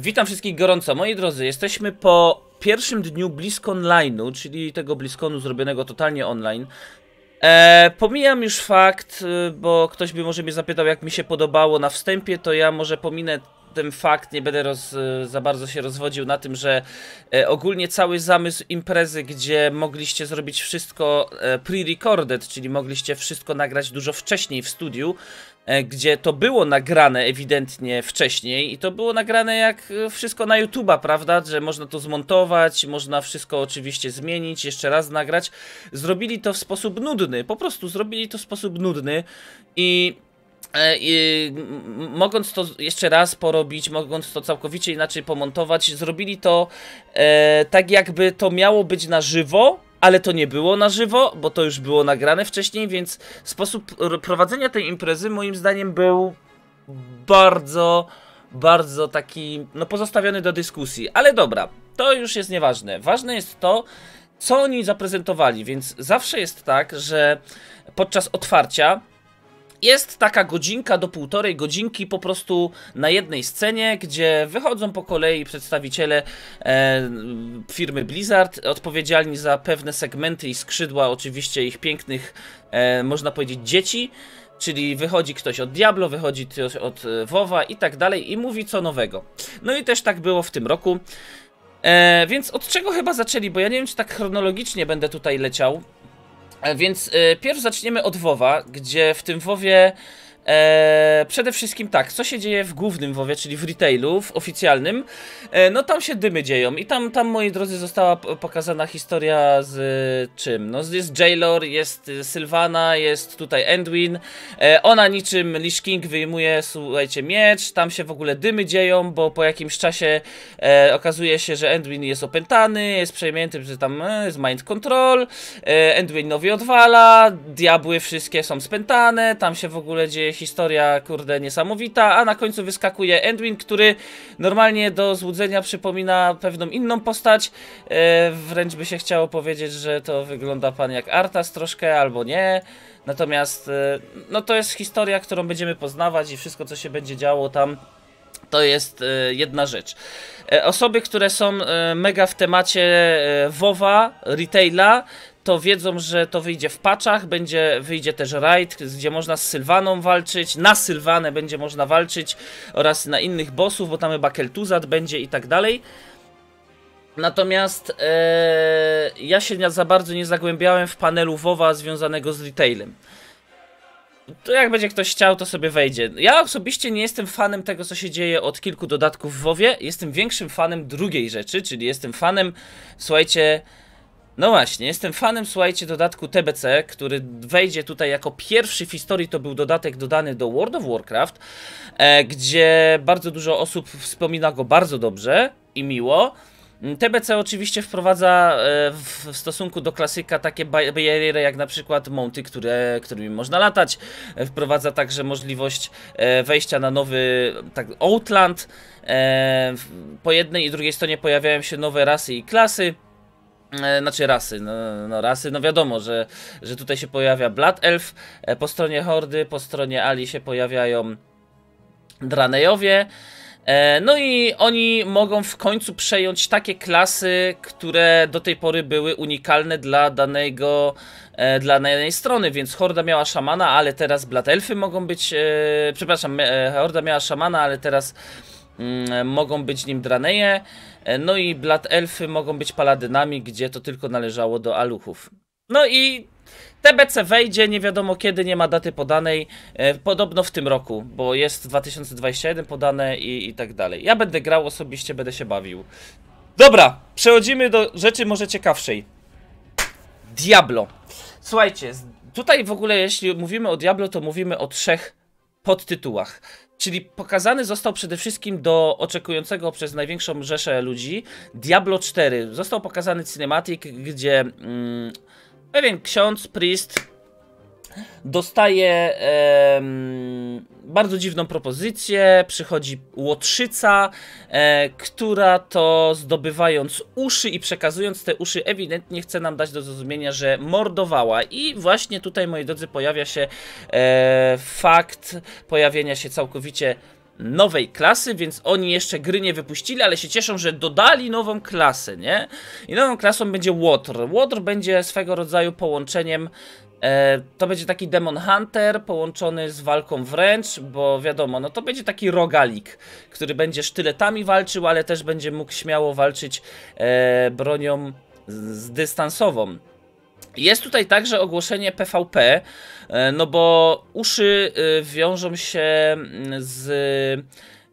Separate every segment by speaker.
Speaker 1: Witam wszystkich gorąco. Moi drodzy, jesteśmy po pierwszym dniu BlizzConline'u, czyli tego BlizzConu zrobionego totalnie online. E, pomijam już fakt, y, bo ktoś by może mnie zapytał, jak mi się podobało na wstępie, to ja może pominę ten fakt, nie będę roz, za bardzo się rozwodził na tym, że e, ogólnie cały zamysł imprezy, gdzie mogliście zrobić wszystko e, pre-recorded, czyli mogliście wszystko nagrać dużo wcześniej w studiu, e, gdzie to było nagrane ewidentnie wcześniej i to było nagrane jak wszystko na YouTube'a, prawda, że można to zmontować, można wszystko oczywiście zmienić, jeszcze raz nagrać. Zrobili to w sposób nudny, po prostu zrobili to w sposób nudny i Y, mogąc to jeszcze raz porobić, mogąc to całkowicie inaczej pomontować, zrobili to e, tak, jakby to miało być na żywo, ale to nie było na żywo, bo to już było nagrane wcześniej, więc sposób prowadzenia tej imprezy moim zdaniem był bardzo, bardzo taki, no pozostawiony do dyskusji. Ale dobra, to już jest nieważne. Ważne jest to, co oni zaprezentowali, więc zawsze jest tak, że podczas otwarcia jest taka godzinka do półtorej godzinki po prostu na jednej scenie, gdzie wychodzą po kolei przedstawiciele e, firmy Blizzard, odpowiedzialni za pewne segmenty i skrzydła oczywiście ich pięknych, e, można powiedzieć, dzieci. Czyli wychodzi ktoś od Diablo, wychodzi ktoś od e, WoWa i tak dalej i mówi co nowego. No i też tak było w tym roku. E, więc od czego chyba zaczęli, bo ja nie wiem czy tak chronologicznie będę tutaj leciał. E, więc y, e, pierwszy zaczniemy od WoWa, gdzie w tym WoWie E, przede wszystkim tak, co się dzieje w głównym WoWie, czyli w retailu, w oficjalnym, e, no tam się dymy dzieją i tam, tam moi drodzy, została pokazana historia z e, czym? No jest Jailor, jest e, Sylvana, jest tutaj Endwin, ona niczym Lish King wyjmuje, słuchajcie, miecz, tam się w ogóle dymy dzieją, bo po jakimś czasie okazuje się, że Endwin jest opętany, jest przejęty, że tam jest mind control, Endwin nowi odwala, diabły wszystkie są spętane, tam się w ogóle dzieje historia, kurde, niesamowita, a na końcu wyskakuje Endwin, który normalnie do złudzenia przypomina pewną inną postać, e, wręcz by się chciało powiedzieć, że to wygląda pan jak Artas troszkę, albo nie, natomiast e, no to jest historia, którą będziemy poznawać i wszystko, co się będzie działo tam to jest e, jedna rzecz. E, osoby, które są e, mega w temacie e, WoWa, retaila, to wiedzą, że to wyjdzie w paczach, będzie, wyjdzie też raid, gdzie można z Sylwaną walczyć, na Sylwanę będzie można walczyć oraz na innych bossów, bo tam chyba Keltuzat będzie i tak dalej. Natomiast e, ja się za bardzo nie zagłębiałem w panelu WoWa związanego z retailem. To jak będzie ktoś chciał, to sobie wejdzie. Ja osobiście nie jestem fanem tego, co się dzieje od kilku dodatków w WoWie. Jestem większym fanem drugiej rzeczy, czyli jestem fanem, słuchajcie, no właśnie, jestem fanem, słuchajcie, dodatku TBC, który wejdzie tutaj jako pierwszy w historii, to był dodatek dodany do World of Warcraft, e, gdzie bardzo dużo osób wspomina go bardzo dobrze i miło. TBC oczywiście wprowadza e, w stosunku do klasyka takie bariery jak na przykład monty, które, którymi można latać. E, wprowadza także możliwość e, wejścia na nowy tak, Outland. Po jednej i drugiej stronie pojawiają się nowe rasy i klasy. E, znaczy rasy, no, no, rasy, no wiadomo, że, że tutaj się pojawia Blood Elf, e, po stronie Hordy, po stronie Ali się pojawiają Dranejowie, e, no i oni mogą w końcu przejąć takie klasy, które do tej pory były unikalne dla danego, dla danej strony, więc Horda miała szamana, ale teraz Blood Elfy mogą być, przepraszam, Horda miała szamana, ale teraz mm, mogą być nim Draneje, E, no i Blad Elfy mogą być paladynami, gdzie to tylko należało do aluchów. No i TBC wejdzie, nie wiadomo kiedy, nie ma daty podanej, e, podobno w tym roku, bo jest 2021 podane i, i tak dalej. Ja będę grał osobiście, będę się bawił. Dobra, przechodzimy do rzeczy może ciekawszej. Diablo. Słuchajcie, tutaj w ogóle jeśli mówimy o Diablo, to mówimy o trzech podtytułach. Czyli pokazany został przede wszystkim do oczekującego przez największą rzeszę ludzi Diablo 4. Został pokazany cinematic, gdzie mm, pewien ksiądz, priest dostaje em, bardzo dziwną propozycję. Przychodzi łotrzyca, e, która to zdobywając uszy i przekazując te uszy, ewidentnie chce nam dać do zrozumienia, że mordowała. I właśnie tutaj, moi drodzy, pojawia się e, fakt pojawienia się całkowicie nowej klasy, więc oni jeszcze gry nie wypuścili, ale się cieszą, że dodali nową klasę, nie? I nową klasą będzie Łotr. Łotr będzie swego rodzaju połączeniem E, to będzie taki Demon Hunter połączony z walką wręcz, bo wiadomo, no to będzie taki rogalik, który będzie sztyletami walczył, ale też będzie mógł śmiało walczyć e, bronią zdystansową. Jest tutaj także ogłoszenie PvP, e, no bo uszy wiążą się z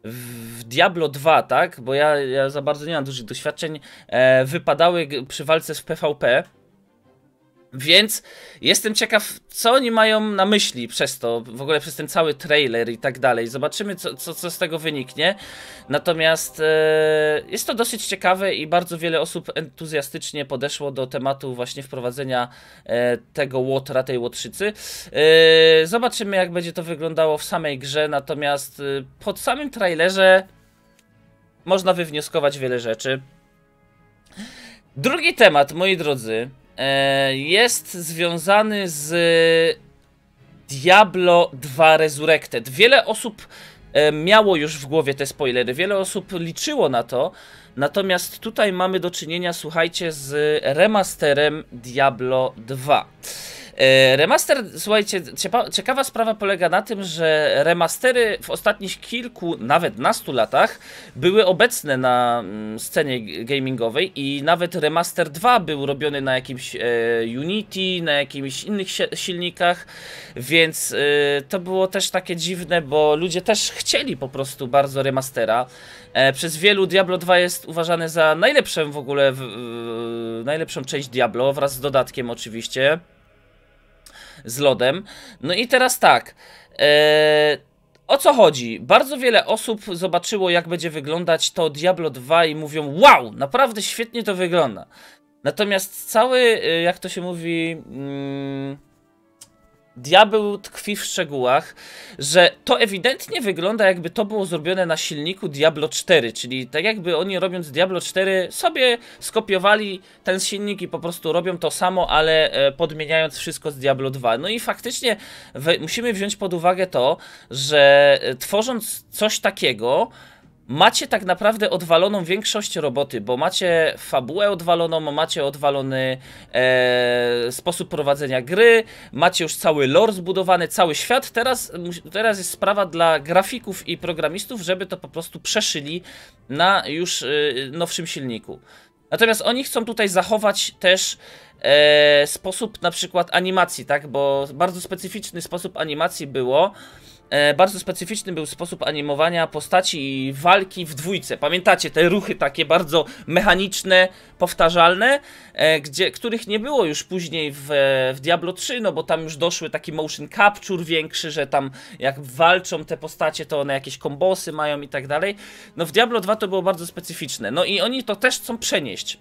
Speaker 1: w Diablo 2, tak? Bo ja, ja za bardzo nie mam dużych doświadczeń, wypadały przy walce z PvP. Więc jestem ciekaw, co oni mają na myśli przez to, w ogóle przez ten cały trailer i tak dalej. Zobaczymy, co, co, co z tego wyniknie. Natomiast e, jest to dosyć ciekawe i bardzo wiele osób entuzjastycznie podeszło do tematu właśnie wprowadzenia e, tego łotra, tej łotrzycy. E, zobaczymy, jak będzie to wyglądało w samej grze. Natomiast e, pod samym trailerze można wywnioskować wiele rzeczy. Drugi temat, moi drodzy, E, jest związany z e, Diablo 2 Resurrected. Wiele osób e, miało już w głowie te spoilery, wiele osób liczyło na to, natomiast tutaj mamy do czynienia, słuchajcie, z remasterem Diablo 2. E, remaster, słuchajcie, ciekawa sprawa polega na tym, że remastery w ostatnich kilku, nawet nastu latach były obecne na mm, scenie gamingowej i nawet remaster 2 był robiony na jakimś e, Unity, na jakimś innych silnikach, więc e, to było też takie dziwne, bo ludzie też chcieli po prostu bardzo remastera. Przez wielu Diablo 2 jest uważane za najlepszą w ogóle, najlepszą część Diablo wraz z dodatkiem oczywiście z lodem. No i teraz tak. E, o co chodzi? Bardzo wiele osób zobaczyło, jak będzie wyglądać to Diablo 2 i mówią: Wow, naprawdę świetnie to wygląda. Natomiast cały, e, jak to się mówi. Mm, diabeł tkwi w szczegółach, że to ewidentnie wygląda jakby to było zrobione na silniku Diablo 4, czyli tak jakby oni robiąc Diablo 4 sobie skopiowali ten silnik i po prostu robią to samo, ale e, podmieniając wszystko z Diablo 2. No i faktycznie musimy wziąć pod uwagę to, że e, tworząc coś takiego, macie tak naprawdę odwaloną większość roboty, bo macie fabułę odwaloną, macie odwalony e, sposób prowadzenia gry, macie już cały lore zbudowany, cały świat. Teraz, teraz jest sprawa dla grafików i programistów, żeby to po prostu przeszyli na już e, nowszym silniku. Natomiast oni chcą tutaj zachować też e, sposób na przykład animacji, tak? Bo bardzo specyficzny sposób animacji było. E, bardzo specyficzny był sposób animowania postaci i walki w dwójce. Pamiętacie te ruchy takie bardzo mechaniczne, powtarzalne, e, gdzie, których nie było już później w, e, w Diablo 3, no bo tam już doszły taki motion capture większy, że tam jak walczą te postacie, to one jakieś kombosy mają i tak dalej. No w Diablo 2 to było bardzo specyficzne. No i oni to też chcą przenieść.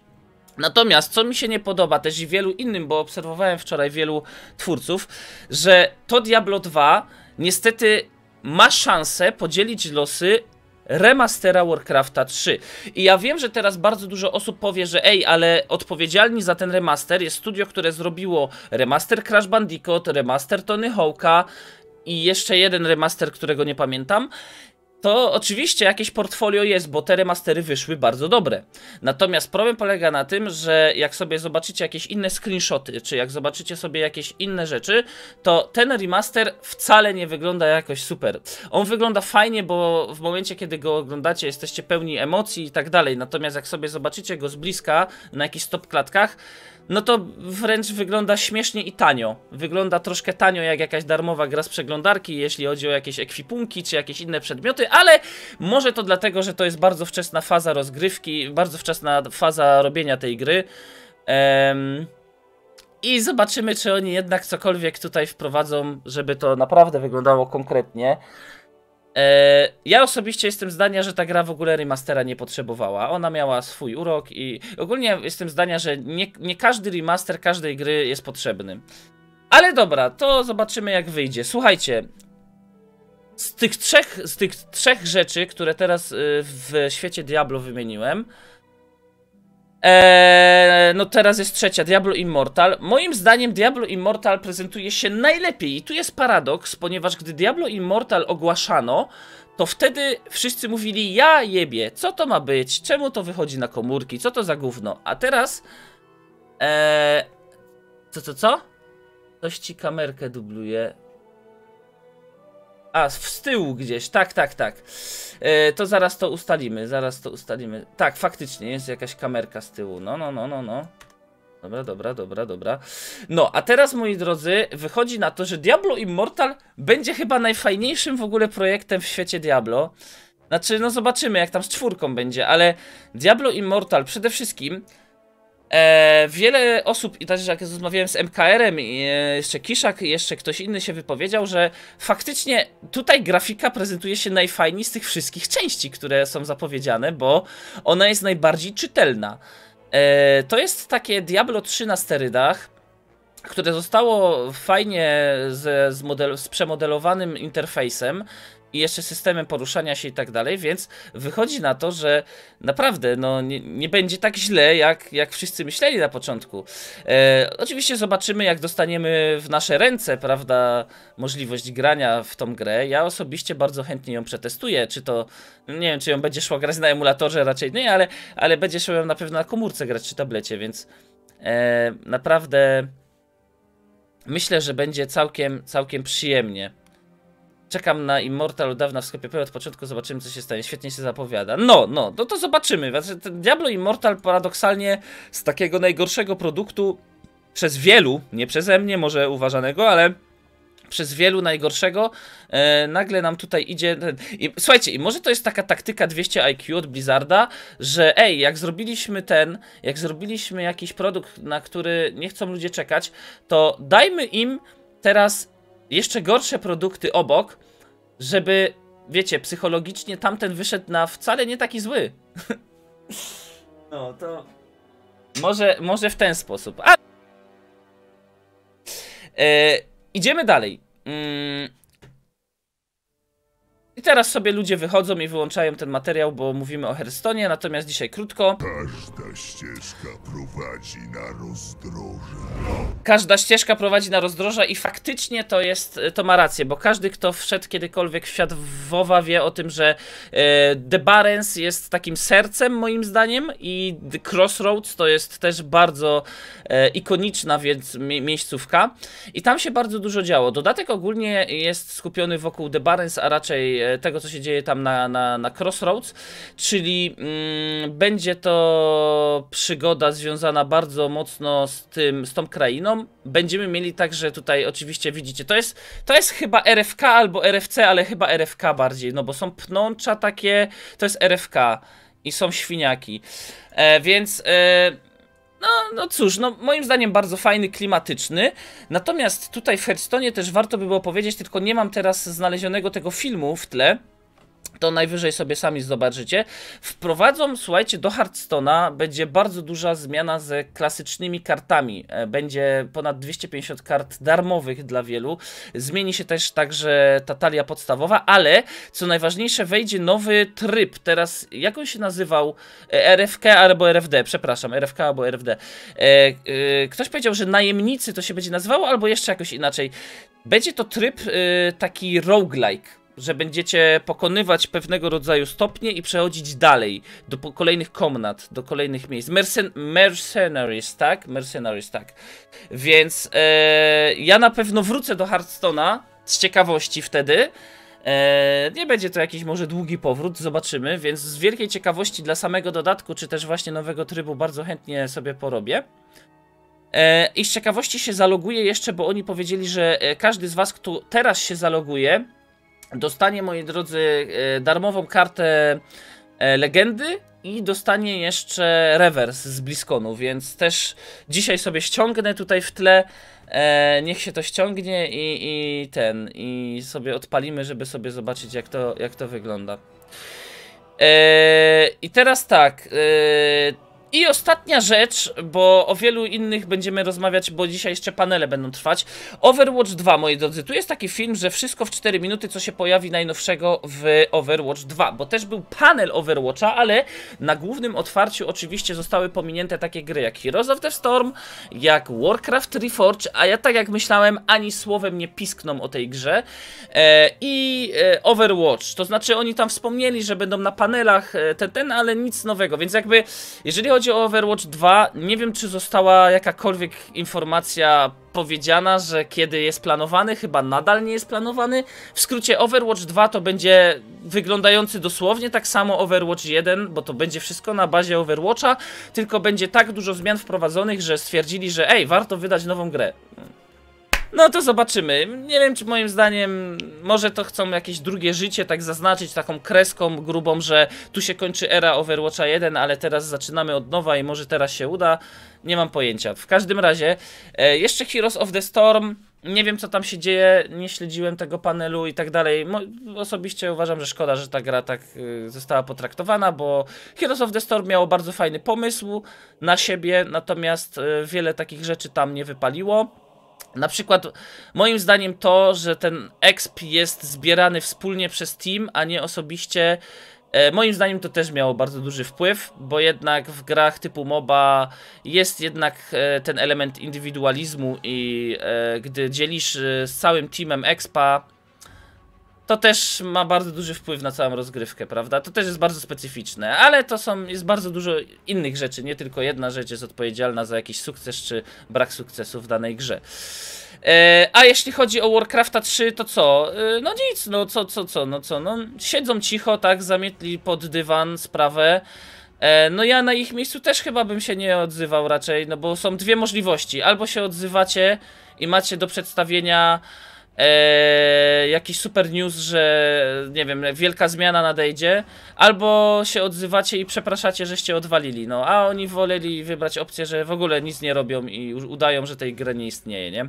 Speaker 1: Natomiast co mi się nie podoba też i wielu innym, bo obserwowałem wczoraj wielu twórców, że to Diablo 2 niestety ma szansę podzielić losy remastera Warcrafta 3. I ja wiem, że teraz bardzo dużo osób powie, że ej, ale odpowiedzialni za ten remaster jest studio, które zrobiło remaster Crash Bandicoot, remaster Tony Hawk'a i jeszcze jeden remaster, którego nie pamiętam to oczywiście jakieś portfolio jest, bo te remastery wyszły bardzo dobre. Natomiast problem polega na tym, że jak sobie zobaczycie jakieś inne screenshoty, czy jak zobaczycie sobie jakieś inne rzeczy, to ten remaster wcale nie wygląda jakoś super. On wygląda fajnie, bo w momencie, kiedy go oglądacie, jesteście pełni emocji i tak dalej. Natomiast jak sobie zobaczycie go z bliska na jakichś stop klatkach, no to wręcz wygląda śmiesznie i tanio. Wygląda troszkę tanio jak jakaś darmowa gra z przeglądarki, jeśli chodzi o jakieś ekwipunki czy jakieś inne przedmioty, ale może to dlatego, że to jest bardzo wczesna faza rozgrywki, bardzo wczesna faza robienia tej gry. I zobaczymy, czy oni jednak cokolwiek tutaj wprowadzą, żeby to naprawdę wyglądało konkretnie. E, ja osobiście jestem zdania, że ta gra w ogóle remastera nie potrzebowała. Ona miała swój urok i ogólnie jestem zdania, że nie, nie każdy remaster każdej gry jest potrzebny. Ale dobra, to zobaczymy jak wyjdzie. Słuchajcie, z tych trzech, z tych trzech rzeczy, które teraz y, w świecie Diablo wymieniłem, Eee, no teraz jest trzecia, Diablo Immortal. Moim zdaniem Diablo Immortal prezentuje się najlepiej i tu jest paradoks, ponieważ gdy Diablo Immortal ogłaszano, to wtedy wszyscy mówili, ja jebie, co to ma być, czemu to wychodzi na komórki, co to za gówno. A teraz... Eee, co, co, co? Coś ci kamerkę dubluje. A, z tyłu gdzieś, tak, tak, tak. E, to zaraz to ustalimy, zaraz to ustalimy. Tak, faktycznie jest jakaś kamerka z tyłu. No, no, no, no, no. Dobra, dobra, dobra, dobra. No, a teraz moi drodzy, wychodzi na to, że Diablo Immortal będzie chyba najfajniejszym w ogóle projektem w świecie Diablo. Znaczy, no zobaczymy jak tam z czwórką będzie, ale Diablo Immortal przede wszystkim E, wiele osób, i też jak rozmawiałem z MKR-em, e, jeszcze Kiszak, jeszcze ktoś inny się wypowiedział, że faktycznie tutaj grafika prezentuje się najfajniej z tych wszystkich części, które są zapowiedziane, bo ona jest najbardziej czytelna. E, to jest takie Diablo 3 na sterydach które zostało fajnie z, model, z przemodelowanym interfejsem i jeszcze systemem poruszania się i tak dalej, więc wychodzi na to, że naprawdę no, nie, nie będzie tak źle, jak, jak wszyscy myśleli na początku. E, oczywiście zobaczymy, jak dostaniemy w nasze ręce, prawda, możliwość grania w tą grę. Ja osobiście bardzo chętnie ją przetestuję, czy to, nie wiem, czy ją będzie szło grać na emulatorze, raczej nie, ale, ale będzie szło ją na pewno na komórce grać, czy tablecie, więc e, naprawdę myślę, że będzie całkiem, całkiem przyjemnie. Czekam na Immortal od dawna w sklepie od początku, zobaczymy co się stanie. Świetnie się zapowiada. No, no, no to zobaczymy. Znaczy, ten Diablo Immortal paradoksalnie z takiego najgorszego produktu przez wielu, nie przeze mnie może uważanego, ale przez wielu najgorszego, e, nagle nam tutaj idzie... I, słuchajcie, i może to jest taka taktyka 200 IQ od Blizzarda, że ej, jak zrobiliśmy ten, jak zrobiliśmy jakiś produkt, na który nie chcą ludzie czekać, to dajmy im teraz jeszcze gorsze produkty obok, żeby, wiecie, psychologicznie tamten wyszedł na wcale nie taki zły. No, to... Może, może w ten sposób. A... E Idziemy dalej. Mm, i teraz sobie ludzie wychodzą i wyłączają ten materiał, bo mówimy o Herstonie, natomiast dzisiaj krótko. Każda ścieżka prowadzi na rozdroża. Każda ścieżka prowadzi na rozdroża i faktycznie to jest, to ma rację, bo każdy, kto wszedł kiedykolwiek w świat WoWa wie o tym, że e, The Barrens jest takim sercem moim zdaniem i The Crossroads to jest też bardzo e, ikoniczna więc mie miejscówka i tam się bardzo dużo działo. Dodatek ogólnie jest skupiony wokół The Barrens, a raczej e, tego, co się dzieje tam na, na, na Crossroads, czyli mm, będzie to przygoda związana bardzo mocno z tym, z tą krainą. Będziemy mieli także tutaj, oczywiście widzicie, to jest, to jest chyba RFK albo RFC, ale chyba RFK bardziej, no bo są pnącza takie, to jest RFK i są świniaki, e, więc... E, no, no cóż, no moim zdaniem bardzo fajny, klimatyczny. Natomiast tutaj w Hearthstone też warto by było powiedzieć, tylko nie mam teraz znalezionego tego filmu w tle to najwyżej sobie sami zobaczycie. Wprowadzą, słuchajcie, do Hearthstone'a będzie bardzo duża zmiana z klasycznymi kartami. E, będzie ponad 250 kart darmowych dla wielu. Zmieni się też także ta talia podstawowa, ale co najważniejsze, wejdzie nowy tryb. Teraz, jak on się nazywał? E, RFK albo RFD, przepraszam, RFK albo RFD. E, ktoś powiedział, że najemnicy to się będzie nazywało, albo jeszcze jakoś inaczej. Będzie to tryb taki roguelike że będziecie pokonywać pewnego rodzaju stopnie i przechodzić dalej, do kolejnych komnat, do kolejnych miejsc. Mercen mercenaries, tak? Mercenaries, tak. Więc e, ja na pewno wrócę do Hearthstone'a z ciekawości wtedy. E, nie będzie to jakiś może długi powrót, zobaczymy, więc z wielkiej ciekawości dla samego dodatku, czy też właśnie nowego trybu bardzo chętnie sobie porobię. E, I z ciekawości się zaloguję jeszcze, bo oni powiedzieli, że e, każdy z was, kto teraz się zaloguje, dostanie, moi drodzy, e, darmową kartę e, legendy i dostanie jeszcze rewers z Bliskonu, więc też dzisiaj sobie ściągnę tutaj w tle. E, niech się to ściągnie i, i, ten, i sobie odpalimy, żeby sobie zobaczyć jak to, jak to wygląda. E, I teraz tak, e, i ostatnia rzecz, bo o wielu innych będziemy rozmawiać, bo dzisiaj jeszcze panele będą trwać. Overwatch 2, moi drodzy. Tu jest taki film, że wszystko w 4 minuty, co się pojawi najnowszego w Overwatch 2, bo też był panel Overwatcha, ale na głównym otwarciu oczywiście zostały pominięte takie gry jak Heroes of the Storm, jak Warcraft Reforged, a ja tak jak myślałem, ani słowem nie piskną o tej grze. E, I e, Overwatch, to znaczy oni tam wspomnieli, że będą na panelach e, ten, ten, ale nic nowego, więc jakby jeżeli chodzi o Overwatch 2, nie wiem czy została jakakolwiek informacja powiedziana, że kiedy jest planowany, chyba nadal nie jest planowany. W skrócie Overwatch 2 to będzie wyglądający dosłownie tak samo Overwatch 1, bo to będzie wszystko na bazie Overwatcha, tylko będzie tak dużo zmian wprowadzonych, że stwierdzili, że ej, warto wydać nową grę. No to zobaczymy. Nie wiem, czy moim zdaniem może to chcą jakieś drugie życie tak zaznaczyć taką kreską grubą, że tu się kończy era Overwatcha 1, ale teraz zaczynamy od nowa i może teraz się uda. Nie mam pojęcia. W każdym razie, e, jeszcze Heroes of the Storm. Nie wiem, co tam się dzieje, nie śledziłem tego panelu i tak dalej. osobiście uważam, że szkoda, że ta gra tak e, została potraktowana, bo Heroes of the Storm miało bardzo fajny pomysł na siebie, natomiast e, wiele takich rzeczy tam nie wypaliło. Na przykład moim zdaniem to, że ten exp jest zbierany wspólnie przez team, a nie osobiście, e, moim zdaniem to też miało bardzo duży wpływ, bo jednak w grach typu MOBA jest jednak e, ten element indywidualizmu i e, gdy dzielisz z całym teamem expa, to też ma bardzo duży wpływ na całą rozgrywkę, prawda? To też jest bardzo specyficzne, ale to są, jest bardzo dużo innych rzeczy, nie tylko jedna rzecz jest odpowiedzialna za jakiś sukces czy brak sukcesu w danej grze. E, a jeśli chodzi o Warcrafta 3, to co? E, no nic, no co, co, co, no co, no siedzą cicho, tak, zamietli pod dywan sprawę. E, no ja na ich miejscu też chyba bym się nie odzywał raczej, no bo są dwie możliwości. Albo się odzywacie i macie do przedstawienia Eee, jakiś super news, że nie wiem, wielka zmiana nadejdzie, albo się odzywacie i przepraszacie, żeście odwalili. No, a oni woleli wybrać opcję, że w ogóle nic nie robią i udają, że tej gry nie istnieje, nie?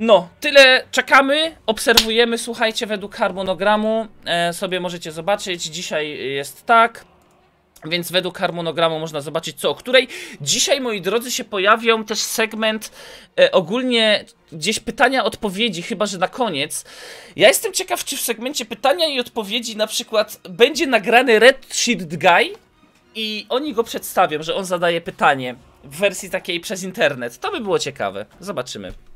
Speaker 1: No, tyle czekamy, obserwujemy, słuchajcie, według harmonogramu e, sobie możecie zobaczyć. Dzisiaj jest tak. Więc według harmonogramu można zobaczyć co o której. Dzisiaj, moi drodzy, się pojawią też segment e, ogólnie gdzieś pytania, odpowiedzi, chyba że na koniec. Ja jestem ciekaw, czy w segmencie pytania i odpowiedzi na przykład będzie nagrany Red Shield Guy i oni go przedstawią, że on zadaje pytanie w wersji takiej przez internet. To by było ciekawe. Zobaczymy.